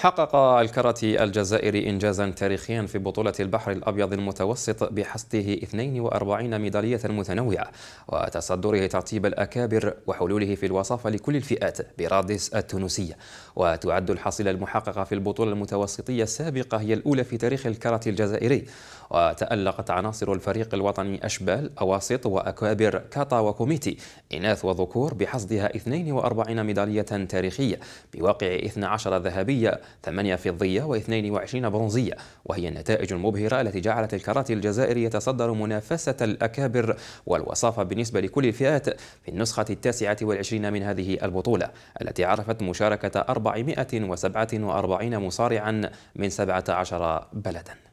حقق الكراتي الجزائري إنجازا تاريخيا في بطولة البحر الأبيض المتوسط بحصده 42 ميدالية متنوعة وتصدره ترتيب الأكابر وحلوله في الوصافة لكل الفئات برادس التونسية وتعد الحصيلة المحققة في البطولة المتوسطية السابقة هي الأولى في تاريخ الكراتي الجزائري وتألقت عناصر الفريق الوطني أشبال أواسط وأكابر كاتا وكوميتي إناث وذكور بحصدها 42 ميدالية تاريخية بواقع 12 ذهبية ثمانية فضية و22 برونزية وهي النتائج المبهرة التي جعلت الكاراتي الجزائري يتصدر منافسة الأكابر والوصافة بالنسبة لكل الفئات في النسخة التاسعة والعشرين من هذه البطولة التي عرفت مشاركة 447 مصارعا من 17 بلداً